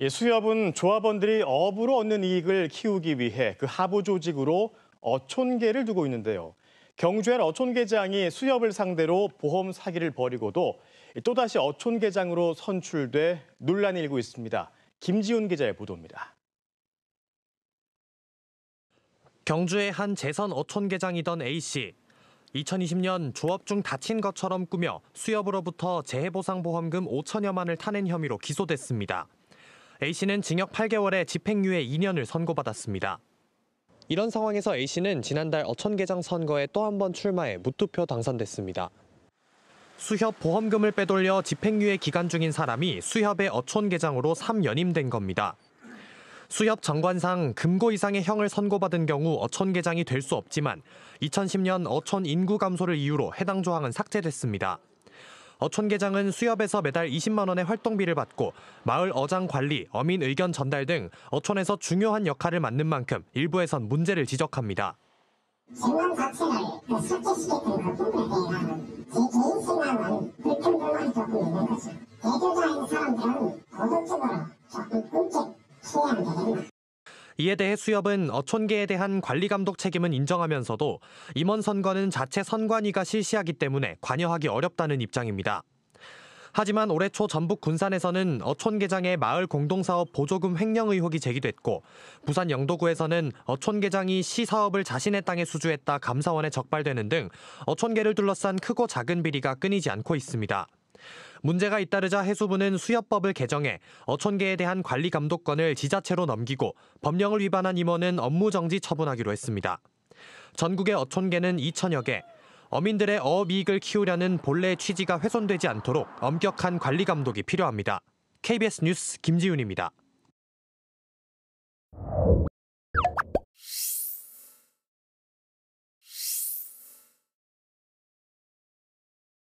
예, 수협은 조합원들이 업으로 얻는 이익을 키우기 위해 그 하부 조직으로 어촌계를 두고 있는데요. 경주의 어촌계장이 수협을 상대로 보험 사기를 벌이고도 또다시 어촌계장으로 선출돼 논란이 일고 있습니다. 김지훈 기자의 보도입니다. 경주의 한 재선 어촌계장이던 A씨. 2020년 조업 중 다친 것처럼 꾸며 수협으로부터 재해보상보험금 5천여만을 타낸 혐의로 기소됐습니다. A씨는 징역 8개월에 집행유예 2년을 선고받았습니다. 이런 상황에서 A씨는 지난달 어천계장 선거에 또 한 번 출마해 무투표 당선됐습니다. 수협 보험금을 빼돌려 집행유예 기간 중인 사람이 수협의 어촌계장으로 3연임된 겁니다. 수협 정관상 금고 이상의 형을 선고받은 경우 어촌계장이 될 수 없지만 2010년 어촌 인구 감소를 이유로 해당 조항은 삭제됐습니다. 어촌계장은 수협에서 매달 20만 원의 활동비를 받고 마을 어장 관리, 어민 의견 전달 등 어촌에서 중요한 역할을 맡는 만큼 일부에선 문제를 지적합니다. 이에 대해 수협은 어촌계에 대한 관리 감독 책임은 인정하면서도 임원 선거는 자체 선관위가 실시하기 때문에 관여하기 어렵다는 입장입니다. 하지만 올해 초 전북 군산에서는 어촌계장의 마을 공동사업 보조금 횡령 의혹이 제기됐고 부산 영도구에서는 어촌계장이 시 사업을 자신의 땅에 수주했다 감사원에 적발되는 등 어촌계를 둘러싼 크고 작은 비리가 끊이지 않고 있습니다. 문제가 잇따르자 해수부는 수협법을 개정해 어촌계에 대한 관리 감독권을 지자체로 넘기고 법령을 위반한 임원은 업무정지 처분하기로 했습니다. 전국의 어촌계는 2천여 개, 어민들의 어업이익을 키우려는 본래 취지가 훼손되지 않도록 엄격한 관리 감독이 필요합니다. KBS 뉴스 김지윤입니다.